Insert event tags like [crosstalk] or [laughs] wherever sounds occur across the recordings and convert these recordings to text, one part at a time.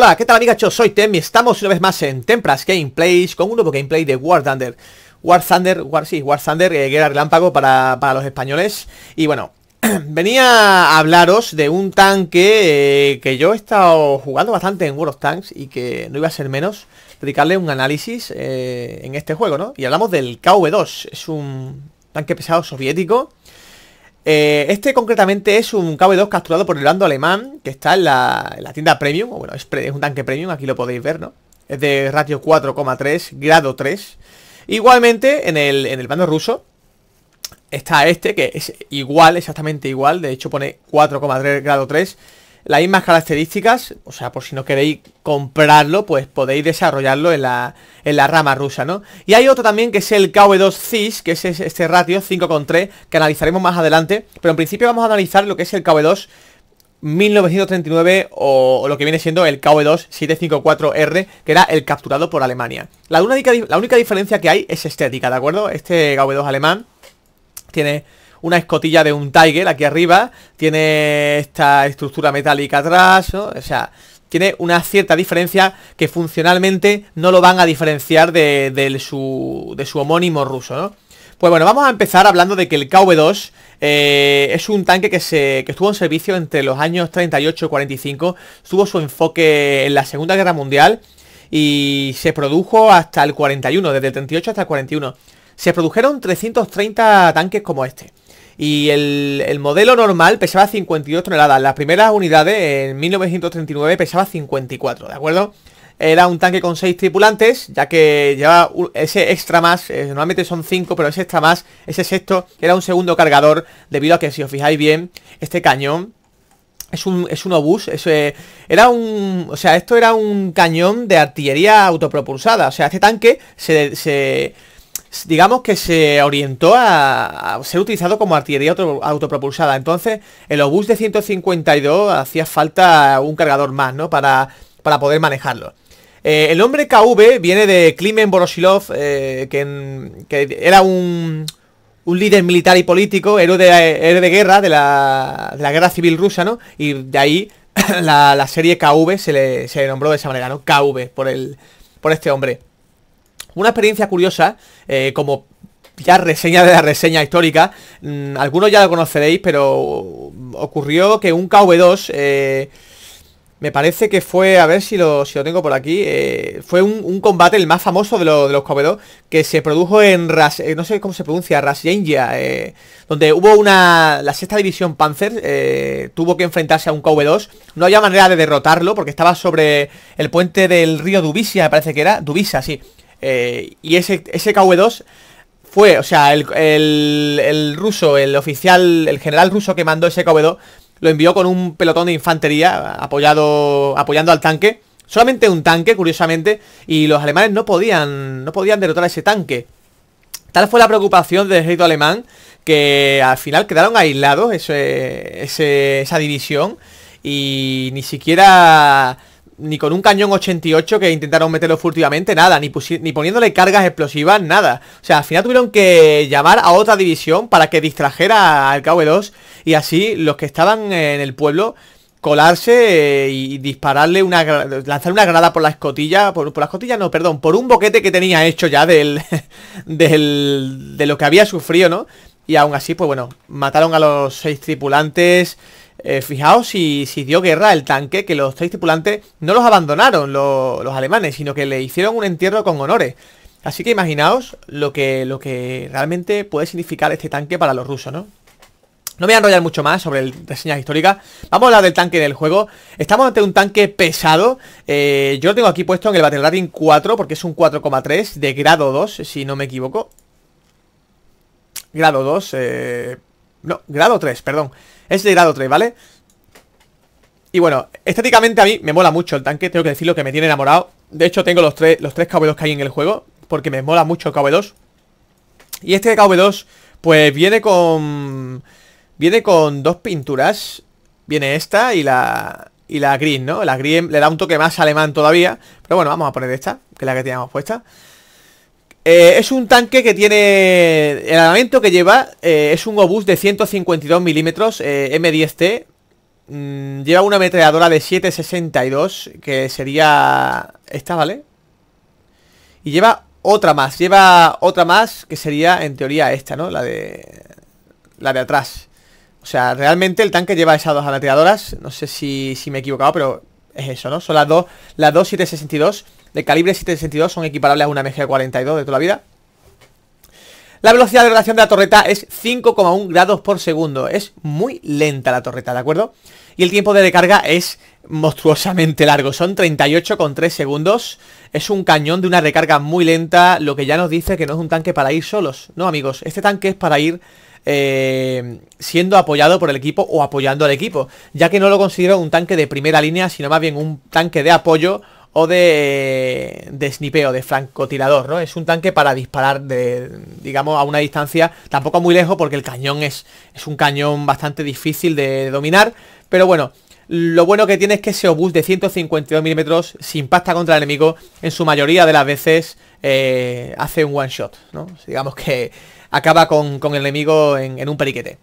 Hola, ¿qué tal amigachos? soy Tem y estamos una vez más en Tempras Gameplays con un nuevo gameplay de War Thunder. War Thunder, War, sí, War Thunder, que eh, Guerra Relámpago para, para los españoles. Y bueno, [clears throat] venía a hablaros de un tanque eh, que yo he estado jugando bastante en World of Tanks y que no iba a ser menos dedicarle un análisis eh, en este juego, ¿no? Y hablamos del KV-2, es un tanque pesado soviético eh, este concretamente es un KV2 capturado por el bando alemán, que está en la, tienda premium, o bueno, es, un tanque premium, aquí lo podéis ver, ¿no? Es de ratio 4,3, grado 3. Igualmente, el, en el bando ruso, está este, que es igual, exactamente igual, de hecho pone 4,3 grado 3 las mismas características, o sea, por si no queréis comprarlo, pues podéis desarrollarlo en la, rama rusa, ¿no? Y hay otro también que es el KV2 CIS, que es este ratio 5.3, que analizaremos más adelante, pero en principio vamos a analizar lo que es el KV2 1939 o, lo que viene siendo el KV2 754R, que era el capturado por Alemania. La única, la única diferencia que hay es estética, ¿de acuerdo? Este KV2 alemán tiene una escotilla de un Tiger aquí arriba, tiene esta estructura metálica atrás, o sea, tiene una cierta diferencia que funcionalmente no lo van a diferenciar de, su, homónimo ruso, ¿no? Pues bueno, vamos a empezar hablando de que el KV-2 eh, es un tanque que, se, que estuvo en servicio entre los años 38 y 45, tuvo su enfoque en la Segunda Guerra Mundial y se produjo hasta el 41, desde el 38 hasta el 41. Se produjeron 330 tanques como este. Y el, modelo normal pesaba 52 toneladas. Las primeras unidades en 1939 pesaba 54, ¿de acuerdo? Era un tanque con 6 tripulantes, ya que lleva ese extra más, eh, normalmente son 5, pero ese extra más, ese sexto, era un segundo cargador, debido a que si os fijáis bien, este cañón es un, es un obús, eh, era un, o sea, esto era un cañón de artillería autopropulsada, o sea, este tanque se digamos que se orientó a, ser utilizado como artillería autopropulsada. Entonces, el obús de 152 hacía falta un cargador más, ¿no? Para, para poder manejarlo. Eh, el nombre KV viene de Klimen Boroshilov eh, que, era un, líder militar y político, héroe de, de guerra, de la, de la, guerra civil rusa, ¿no? Y de ahí [clears throat] la, serie KV se le, nombró de esa manera, ¿no? KV, por, por este hombre. Una experiencia curiosa, eh, como ya reseña de la reseña histórica, mm, algunos ya lo conoceréis, pero ocurrió que un KV2, eh, me parece que fue, a ver si lo, si tengo por aquí, eh, fue un, combate, el más famoso de, los KV2, que se produjo en, Ras, no sé cómo se pronuncia, Rasyengia, donde hubo una, la sexta división Panzer, tuvo que enfrentarse a un KV2, no había manera de derrotarlo, porque estaba sobre el puente del río Dubisia, me parece que era, Dubisa, sí, eh, y ese, ese KV-2 fue, o sea, el, ruso, el oficial, el general ruso que mandó ese KV-2, lo envió con un pelotón de infantería apoyado, apoyando al tanque. Solamente un tanque, curiosamente, y los alemanes no podían, no podían derrotar a ese tanque. Tal fue la preocupación del ejército alemán que al final quedaron aislados esa división y ni siquiera ni con un cañón 88 que intentaron meterlo furtivamente, nada, ni, ni poniéndole cargas explosivas, nada. O sea, al final tuvieron que llamar a otra división para que distrajera al KV2 y así los que estaban en el pueblo colarse eh, y dispararle una lanzar una granada por la escotilla por, la escotilla no perdón por un boquete que tenía hecho ya del [laughs] de lo que había sufrido no y aún así, pues bueno, mataron a los seis tripulantes. Eh, fijaos si, si, dio guerra el tanque, que los seis tripulantes no los abandonaron los alemanes, sino que le hicieron un entierro con honores. Así que imaginaos lo que, lo que realmente puede significar este tanque para los rusos, ¿no? No me voy a enrollar mucho más sobre el, reseñas históricas. Vamos a hablar del tanque del juego. Estamos ante un tanque pesado. Eh, yo lo tengo aquí puesto en el Battle Rating 4, porque es un 4,3 de grado 2, si no me equivoco. Grado 2, eh, no, grado 3, perdón Es de grado 3, ¿vale? Y bueno, estéticamente a mí me mola mucho el tanque Tengo que decirlo que me tiene enamorado De hecho tengo los, tres, los tres KV2 que hay en el juego Porque me mola mucho el KV2 Y este KV2 pues viene con... Viene con dos pinturas Viene esta y la... Y la green, ¿no? La green le da un toque más alemán todavía Pero bueno, vamos a poner esta Que es la que teníamos puesta eh, es un tanque que tiene... El armamento que lleva eh, es un obús de 152 milímetros eh, M10T. Mm, lleva una ametralladora de 7.62, que sería... Esta, ¿vale? Y lleva otra más. Lleva otra más, que sería, en teoría, esta, ¿no? La de... La de atrás. O sea, realmente el tanque lleva esas dos ametralladoras. No sé si, si me he equivocado, pero es eso, ¿no? Son las dos... Las dos 762 de calibre 762 son equiparables a una MG42 de toda la vida. La velocidad de rotación de la torreta es 5,1 grados por segundo. Es muy lenta la torreta, ¿de acuerdo? Y el tiempo de recarga es monstruosamente largo. Son 38,3 segundos. Es un cañón de una recarga muy lenta, lo que ya nos dice que no es un tanque para ir solos. No, amigos, este tanque es para ir eh, siendo apoyado por el equipo o apoyando al equipo. Ya que no lo considero un tanque de primera línea, sino más bien un tanque de apoyo o de, snipeo, de francotirador, ¿no? Es un tanque para disparar, de, digamos, a una distancia tampoco muy lejos porque el cañón es, es un cañón bastante difícil de, dominar, pero bueno, lo bueno que tiene es que ese obús de 152 milímetros, sin impacta contra el enemigo, en su mayoría de las veces eh, hace un one shot, ¿no? Digamos que acaba con, el enemigo en, en, un periquete.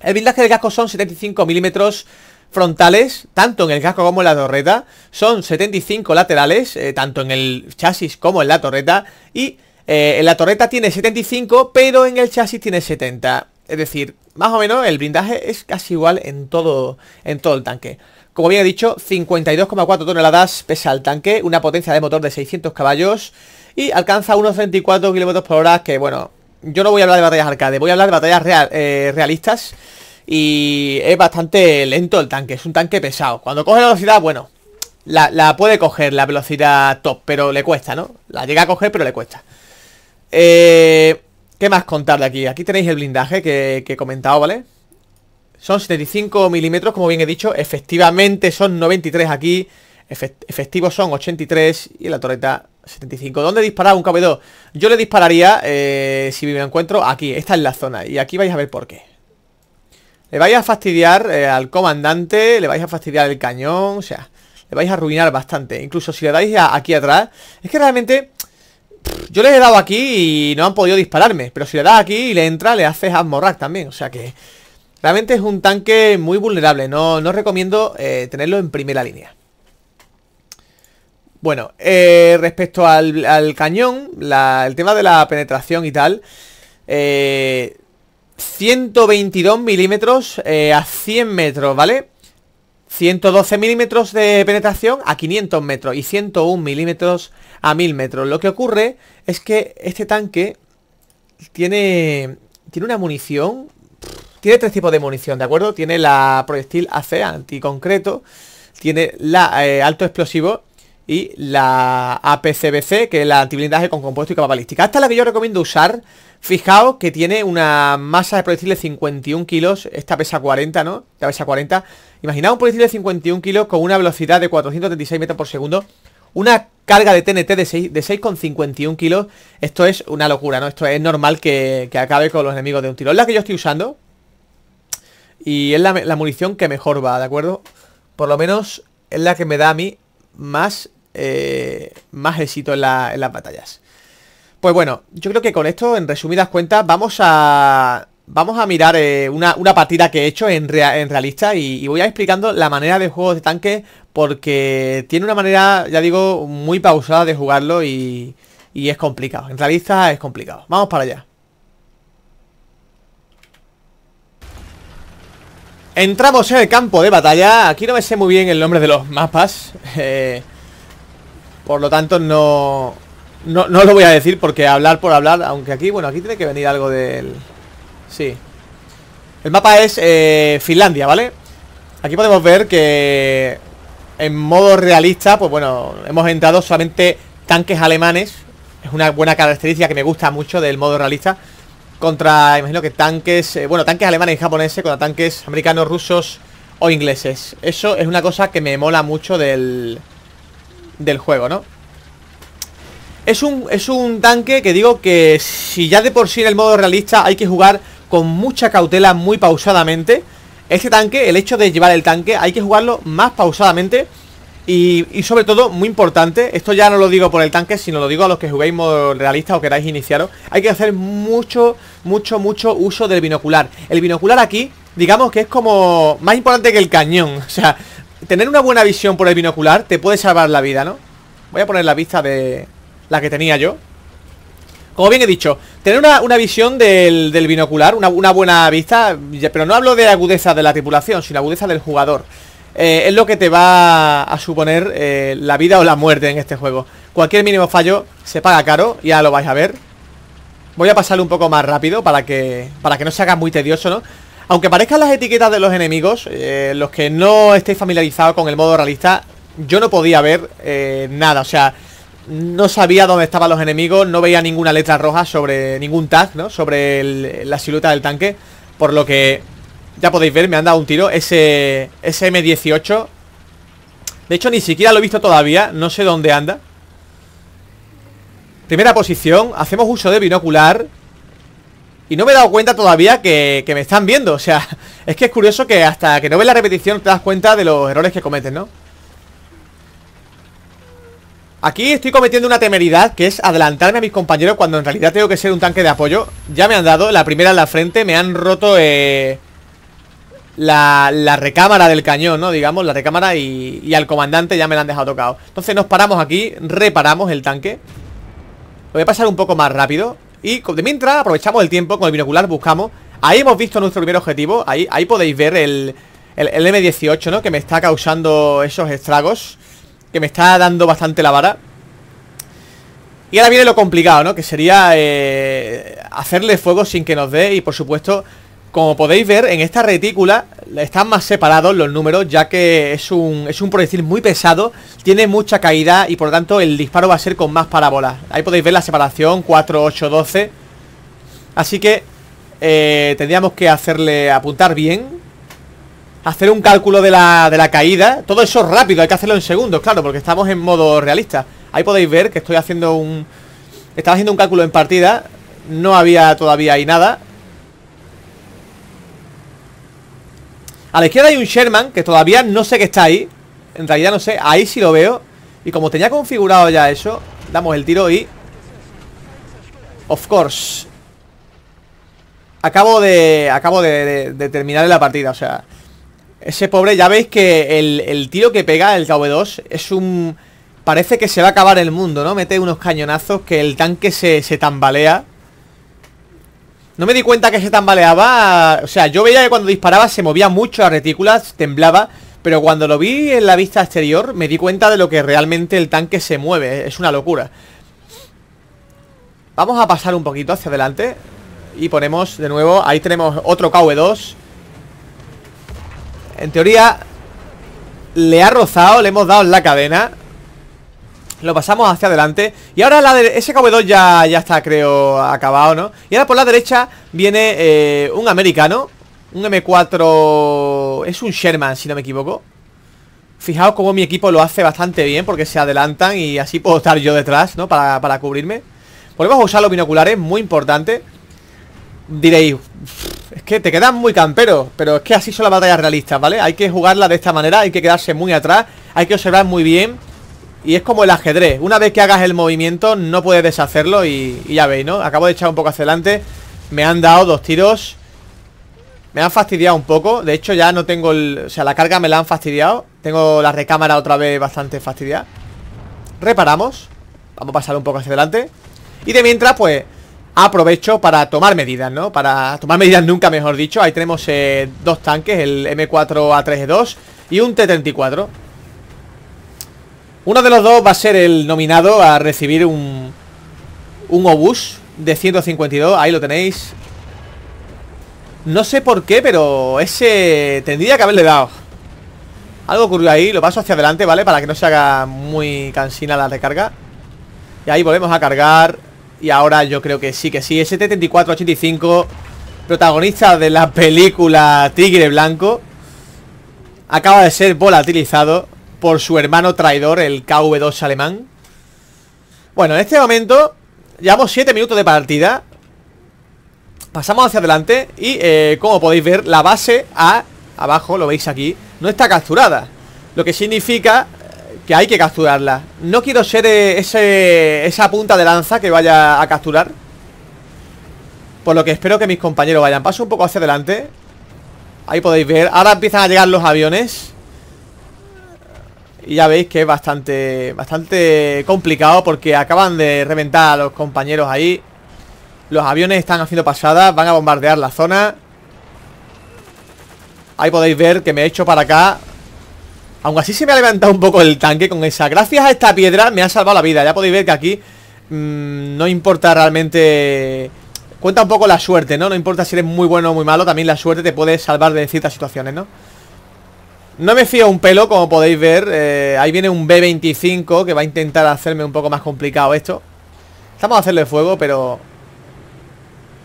El blindaje del casco son 75 milímetros frontales, tanto en el casco como en la torreta. Son 75 laterales, eh, tanto en el chasis como en la torreta. Y eh, en la torreta tiene 75, pero en el chasis tiene 70. Es decir, más o menos el blindaje es casi igual en todo, en todo el tanque. Como bien he dicho, 52,4 toneladas pesa el tanque, una potencia de motor de 600 caballos y alcanza unos 34 km por hora que, bueno, yo no voy a hablar de batallas arcade, voy a hablar de batallas real, eh, realistas. Y es bastante lento el tanque, es un tanque pesado. Cuando coge la velocidad, bueno, la, puede coger la velocidad top, pero le cuesta, ¿no? La llega a coger, pero le cuesta. Eh, ¿Qué más contar de aquí? Aquí tenéis el blindaje que, he comentado, ¿vale? Son 75 milímetros, como bien he dicho. Efectivamente son 93 aquí. Efectivos son 83 y la torreta 75. ¿Dónde disparar un KB2? Yo le dispararía, eh, si me encuentro, aquí. Esta es la zona. Y aquí vais a ver por qué. Le vais a fastidiar eh, al comandante, le vais a fastidiar el cañón, o sea, le vais a arruinar bastante. Incluso si le dais aquí atrás, es que realmente... yo les he dado aquí y no han podido dispararme, pero si le das aquí y le entra, le haces azmorrar también, o sea que... Realmente es un tanque muy vulnerable, no, no recomiendo eh, tenerlo en primera línea. Bueno, eh, respecto al, cañón, el tema de la penetración y tal, eh, 122 milímetros eh, a 100 metros, ¿vale? 112 milímetros de penetración a 500 metros y 101 milímetros a 1000 metros. Lo que ocurre es que este tanque tiene, tiene una munición... Tiene tres tipos de munición, ¿de acuerdo? Tiene la proyectil AC anticoncreto, tiene la eh, alto explosivo y la APCBC, que es la antiblindaje con compuesto y capa balística. Esta es la que yo recomiendo usar. Fijaos que tiene una masa de de 51 kilos, esta pesa 40, ¿no? Esta pesa 40. imagina un proyectil de 51 kilos con una velocidad de 436 metros por segundo, una carga de TNT de 6,51 de 6 kilos. Esto es una locura, ¿no? Esto es normal que, acabe con los enemigos de un tiro. Es la que yo estoy usando y es la munición que mejor va, ¿de acuerdo? Por lo menos es la que me da a mí más, eh, más éxito en, las batallas. Pues bueno, yo creo que con esto, en resumidas cuentas, vamos a Vamos a mirar eh, una, partida que he hecho en, realista y, voy a explicando la manera de juego de tanque porque tiene una manera, ya digo, muy pausada de jugarlo y, y es complicado. En realista es complicado. Vamos para allá. Entramos en el campo de batalla Aquí no me sé muy bien el nombre de los mapas eh, Por lo tanto no, lo voy a decir porque hablar por hablar Aunque aquí, bueno, aquí tiene que venir algo del... Sí El mapa es eh, Finlandia, ¿vale? Aquí podemos ver que en modo realista, pues bueno, hemos entrado solamente tanques alemanes Es una buena característica que me gusta mucho del modo realista contra, imagino que tanques, eh, bueno, tanques alemanes y japoneses, contra tanques americanos, rusos o ingleses. Eso es una cosa que me mola mucho del, del juego, ¿no? Es un, es un tanque que digo que si ya de por sí en el modo realista hay que jugar con mucha cautela, muy pausadamente, este tanque, el hecho de llevar el tanque, hay que jugarlo más pausadamente y, sobre todo, muy importante, esto ya no lo digo por el tanque, sino lo digo a los que juguéis modo realista o queráis iniciaros, hay que hacer mucho, mucho, mucho uso del binocular. El binocular aquí, digamos que es como más importante que el cañón, [laughs] o sea, tener una buena visión por el binocular te puede salvar la vida, ¿no? Voy a poner la vista de la que tenía yo. Como bien he dicho, tener una, visión del, del binocular, una, una buena vista, pero no hablo de agudeza de la tripulación, sino agudeza del jugador. Eh, es lo que te va a suponer eh, la vida o la muerte en este juego. Cualquier mínimo fallo se paga caro, ya lo vais a ver. Voy a pasarlo un poco más rápido para que, para que no se haga muy tedioso, ¿no? Aunque parezcan las etiquetas de los enemigos, eh, los que no estéis familiarizados con el modo realista, yo no podía ver nada, o sea, no sabía dónde estaban los enemigos, no veía ninguna letra roja sobre ningún tag, ¿no? Sobre la silueta del tanque, por lo que ya podéis ver, me han dado un tiro Ese, ese M18 De hecho, ni siquiera lo he visto todavía No sé dónde anda Primera posición Hacemos uso de binocular Y no me he dado cuenta todavía que, me están viendo O sea, [laughs] es que es curioso que hasta que no ves la repetición Te das cuenta de los errores que cometes, ¿no? Aquí estoy cometiendo una temeridad que es adelantarme a mis compañeros cuando en realidad tengo que ser un tanque de apoyo. Ya me han dado la primera en la frente, me han roto eh, la, recámara del cañón, ¿no? Digamos, la recámara y, al comandante ya me la han dejado tocado Entonces nos paramos aquí, reparamos el tanque Lo voy a pasar un poco más rápido Y de mientras aprovechamos el tiempo, con el binocular buscamos Ahí hemos visto nuestro primer objetivo Ahí, podéis ver el, M18, ¿no? Que me está causando esos estragos Que me está dando bastante la vara y ahora viene lo complicado, ¿no? Que sería eh, hacerle fuego sin que nos dé y por supuesto como podéis ver, en esta retícula están más separados los números, ya que es un, es un proyectil muy pesado, tiene mucha caída y por lo tanto el disparo va a ser con más parábolas. Ahí podéis ver la separación, 4, 8, 12. Así que eh, tendríamos que hacerle apuntar bien, hacer un cálculo de la, de la caída. Todo eso rápido, hay que hacerlo en segundos, claro, porque estamos en modo realista. Ahí podéis ver que estoy haciendo un... Estaba haciendo un cálculo en partida, no había todavía ahí nada A la izquierda hay un Sherman, que todavía no sé que está ahí. En realidad no sé, ahí sí lo veo. Y como tenía configurado ya eso, damos el tiro y... Of course. Acabo de... Acabo de, terminar la partida, o sea... Ese pobre, ya veis que el, tiro que pega el KV2 es un... Parece que se va a acabar el mundo, ¿no? Mete unos cañonazos que el tanque se tambalea. No me di cuenta que se tambaleaba O sea, yo veía que cuando disparaba se movía mucho la retículas, temblaba Pero cuando lo vi en la vista exterior me di cuenta de lo que realmente el tanque se mueve Es una locura Vamos a pasar un poquito hacia adelante Y ponemos de nuevo, ahí tenemos otro KV2 En teoría Le ha rozado, le hemos dado en la cadena lo pasamos hacia adelante Y ahora ese KV2 ya, ya está, creo, acabado, ¿no? Y ahora por la derecha viene eh, un americano Un M4... Es un Sherman, si no me equivoco Fijaos cómo mi equipo lo hace bastante bien Porque se adelantan y así puedo estar yo detrás, ¿no? Para, para cubrirme Volvemos a usar los binoculares, muy importante Diréis, es que te quedan muy camperos Pero es que así son las batallas realistas, ¿vale? Hay que jugarla de esta manera, hay que quedarse muy atrás Hay que observar muy bien y es como el ajedrez. Una vez que hagas el movimiento no puedes deshacerlo y, ya veis, ¿no? Acabo de echar un poco hacia adelante. Me han dado dos tiros. Me han fastidiado un poco. De hecho ya no tengo el... O sea, la carga me la han fastidiado. Tengo la recámara otra vez bastante fastidiada. Reparamos. Vamos a pasar un poco hacia adelante. Y de mientras, pues... Aprovecho para tomar medidas, ¿no? Para tomar [laughs] medidas nunca, mejor dicho Ahí tenemos eh, dos tanques, el M4A3E2 e y un T-34 uno de los dos va a ser el nominado a recibir un, un obús de 152. Ahí lo tenéis. No sé por qué, pero ese tendría que haberle dado. Algo ocurrió ahí. Lo paso hacia adelante, ¿vale? Para que no se haga muy cansina la recarga. Y ahí volvemos a cargar. Y ahora yo creo que sí, que sí. ST-3485, protagonista de la película Tigre Blanco. Acaba de ser volatilizado por su hermano traidor, el KV2 alemán. Bueno, en este momento llevamos 7 minutos de partida. Pasamos hacia adelante y, eh, como podéis ver, la base A, abajo, lo veis aquí, no está capturada. Lo que significa eh, que hay que capturarla. No quiero ser eh, ese, esa punta de lanza que vaya a capturar. Por lo que espero que mis compañeros vayan. Paso un poco hacia adelante. Ahí podéis ver. Ahora empiezan a llegar los aviones. Y ya veis que es bastante, bastante complicado porque acaban de reventar a los compañeros ahí. Los aviones están haciendo pasadas, van a bombardear la zona. Ahí podéis ver que me he hecho para acá. Aún así se me ha levantado un poco el tanque con esa. Gracias a esta piedra me ha salvado la vida. Ya podéis ver que aquí mm, no importa realmente... Cuenta un poco la suerte, ¿no? No importa si eres muy bueno o muy malo, también la suerte te puede salvar de ciertas situaciones, ¿no? No me fío un pelo, como podéis ver eh, Ahí viene un B-25 Que va a intentar hacerme un poco más complicado esto Estamos a hacerle fuego, pero...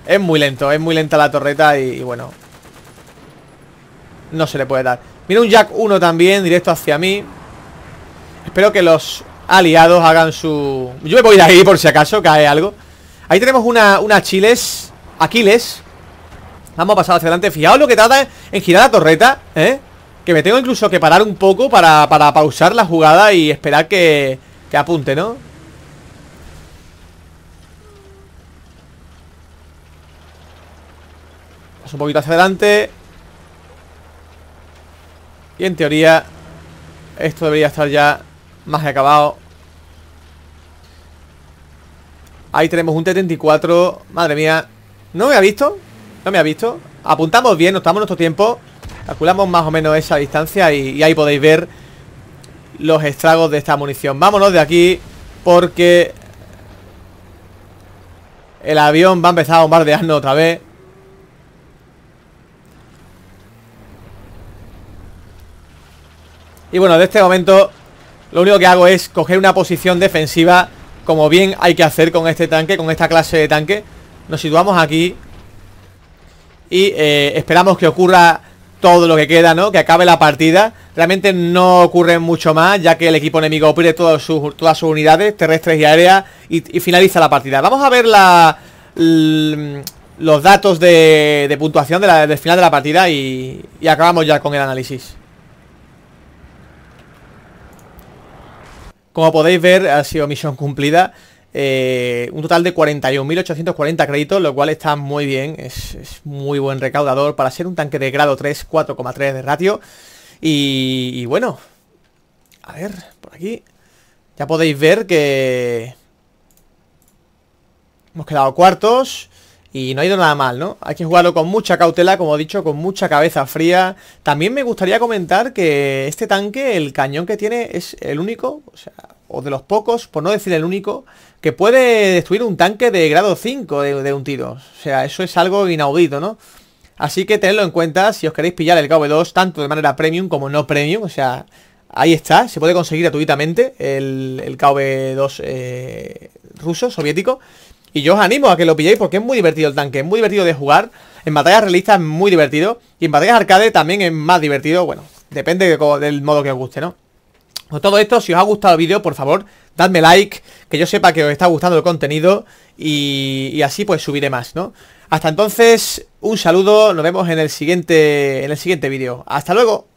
Es muy lento, es muy lenta la torreta y, bueno No se le puede dar Mira un Jack 1 también, directo hacia mí Espero que los aliados hagan su... Yo me voy de ahí por si acaso cae algo Ahí tenemos una, una Chiles Aquiles Vamos a pasar hacia adelante Fijaos lo que tarda en girar la torreta, ¿eh? Que me tengo incluso que parar un poco para, pausar la jugada y esperar que, apunte, ¿no? Paso un poquito hacia adelante. Y en teoría Esto debería estar ya más acabado Ahí tenemos un T-34 Madre mía No me ha visto No me ha visto Apuntamos bien, en nuestro tiempo Calculamos más o menos esa distancia y, ahí podéis ver los estragos de esta munición. Vámonos de aquí porque el avión va a empezar a bombardearnos otra vez. Y bueno, de este momento lo único que hago es coger una posición defensiva como bien hay que hacer con este tanque, con esta clase de tanque. Nos situamos aquí y eh, esperamos que ocurra todo lo que queda, ¿no? Que acabe la partida. Realmente no ocurre mucho más, ya que el equipo enemigo pierde todas sus, todas sus unidades, terrestres y aéreas, y, finaliza la partida. Vamos a ver la, los datos de, puntuación del final de la partida y acabamos ya con el análisis. Como podéis ver, ha sido misión cumplida. Eh, un total de 41.840 créditos, lo cual está muy bien, es, muy buen recaudador para ser un tanque de grado 3, 4,3 de ratio. Y, y, bueno, a ver, por aquí ya podéis ver que hemos quedado cuartos y no ha ido nada mal, ¿no? Hay que jugarlo con mucha cautela, como he dicho, con mucha cabeza fría. También me gustaría comentar que este tanque, el cañón que tiene, es el único, o sea, o de los pocos, por no decir el único, que puede destruir un tanque de grado 5 de, un tiro. O sea, eso es algo inaudito, ¿no? Así que tenedlo en cuenta si os queréis pillar el KV2 tanto de manera premium como no premium. O sea, ahí está, se puede conseguir gratuitamente el, el KV2 eh, ruso, soviético. Y yo os animo a que lo pilléis porque es muy divertido el tanque, es muy divertido de jugar. En batallas realistas es muy divertido. Y en batallas arcade también es más divertido. Bueno, depende del modo que os guste, ¿no? Con todo esto, si os ha gustado el vídeo, por favor, dadme like, que yo sepa que os está gustando el contenido y, así pues subiré más, ¿no? Hasta entonces, un saludo, nos vemos en el siguiente, en el siguiente vídeo. ¡Hasta luego!